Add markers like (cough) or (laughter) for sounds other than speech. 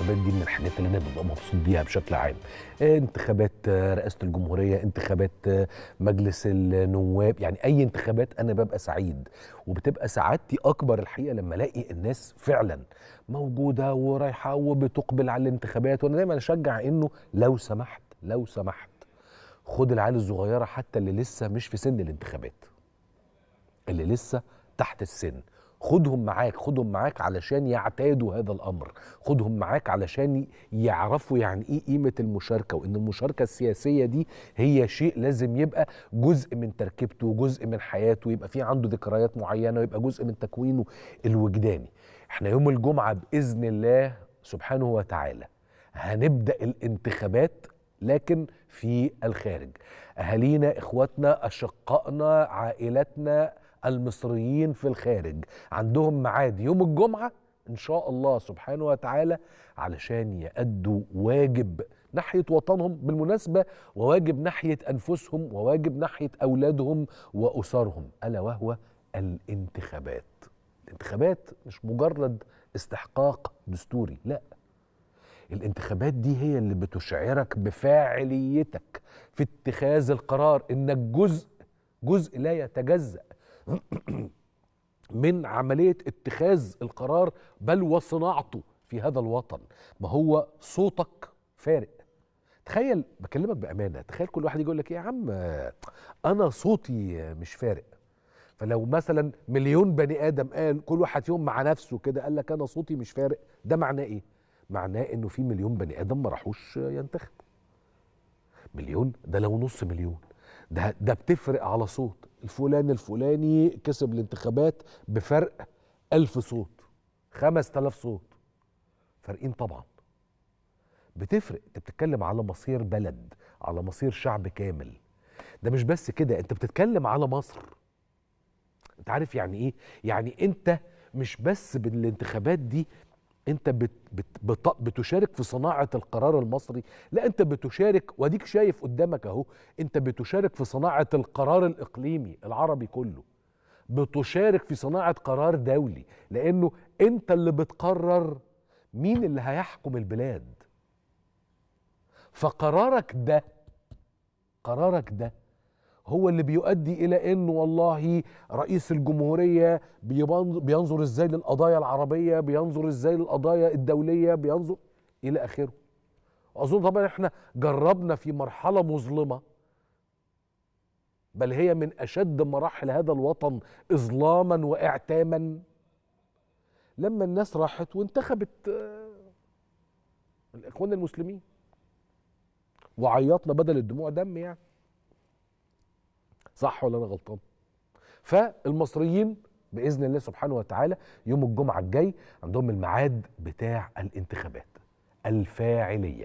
الانتخابات دي من الحاجات اللي انا ببقى مبسوط بيها بشكل عام انتخابات آه، رئاسه الجمهوريه انتخابات آه، مجلس النواب يعني اي انتخابات انا ببقى سعيد وبتبقى سعادتي اكبر الحقيقه لما الاقي الناس فعلا موجوده ورايحه وبتقبل على الانتخابات وانا دايما اشجع انه لو سمحت لو سمحت خد العيال الصغيره حتى اللي لسه مش في سن الانتخابات اللي لسه تحت السن خدهم معاك خدهم معاك علشان يعتادوا هذا الامر خدهم معاك علشان يعرفوا يعني ايه قيمه المشاركه وان المشاركه السياسيه دي هي شيء لازم يبقى جزء من تركيبته وجزء من حياته يبقى في عنده ذكريات معينه ويبقى جزء من تكوينه الوجداني احنا يوم الجمعه باذن الله سبحانه وتعالى هنبدا الانتخابات لكن في الخارج اهالينا اخواتنا اشقائنا عائلتنا المصريين في الخارج عندهم ميعاد يوم الجمعه ان شاء الله سبحانه وتعالى علشان يأدوا واجب ناحيه وطنهم بالمناسبه وواجب ناحيه انفسهم وواجب ناحيه اولادهم واسرهم الا وهو الانتخابات الانتخابات مش مجرد استحقاق دستوري لا الانتخابات دي هي اللي بتشعرك بفاعليتك في اتخاذ القرار انك جزء جزء لا يتجزأ (clears throat) من عملية اتخاذ القرار بل وصناعته في هذا الوطن ما هو صوتك فارق تخيل بكلمك بأمانة تخيل كل واحد يقول لك يا عم أنا صوتي مش فارق فلو مثلا مليون بني آدم قال كل واحد فيهم مع نفسه كده قال لك أنا صوتي مش فارق ده معناه إيه؟ معناه إنه في مليون بني آدم ما راحوش ينتخب مليون ده لو نص مليون ده ده بتفرق على صوت الفلان الفلاني كسب الانتخابات بفرق ألف صوت خمس تلاف صوت فارقين طبعا بتفرق انت بتتكلم على مصير بلد على مصير شعب كامل ده مش بس كده انت بتتكلم على مصر انت عارف يعني ايه يعني انت مش بس بالانتخابات دي انت بت بت بت بتشارك في صناعه القرار المصري لا انت بتشارك واديك شايف قدامك اهو انت بتشارك في صناعه القرار الاقليمي العربي كله بتشارك في صناعه قرار دولي لانه انت اللي بتقرر مين اللي هيحكم البلاد فقرارك ده قرارك ده هو اللي بيؤدي الى انه والله رئيس الجمهوريه بينظر ازاي للقضايا العربيه بينظر ازاي للقضايا الدوليه بينظر الى اخره اظن طبعا احنا جربنا في مرحله مظلمه بل هي من اشد مراحل هذا الوطن اظلاما واعتاما لما الناس راحت وانتخبت آه، الاخوان المسلمين وعيطنا بدل الدموع دم يعني صح ولا انا غلطان فالمصريين باذن الله سبحانه وتعالى يوم الجمعه الجاي عندهم الميعاد بتاع الانتخابات الفاعليه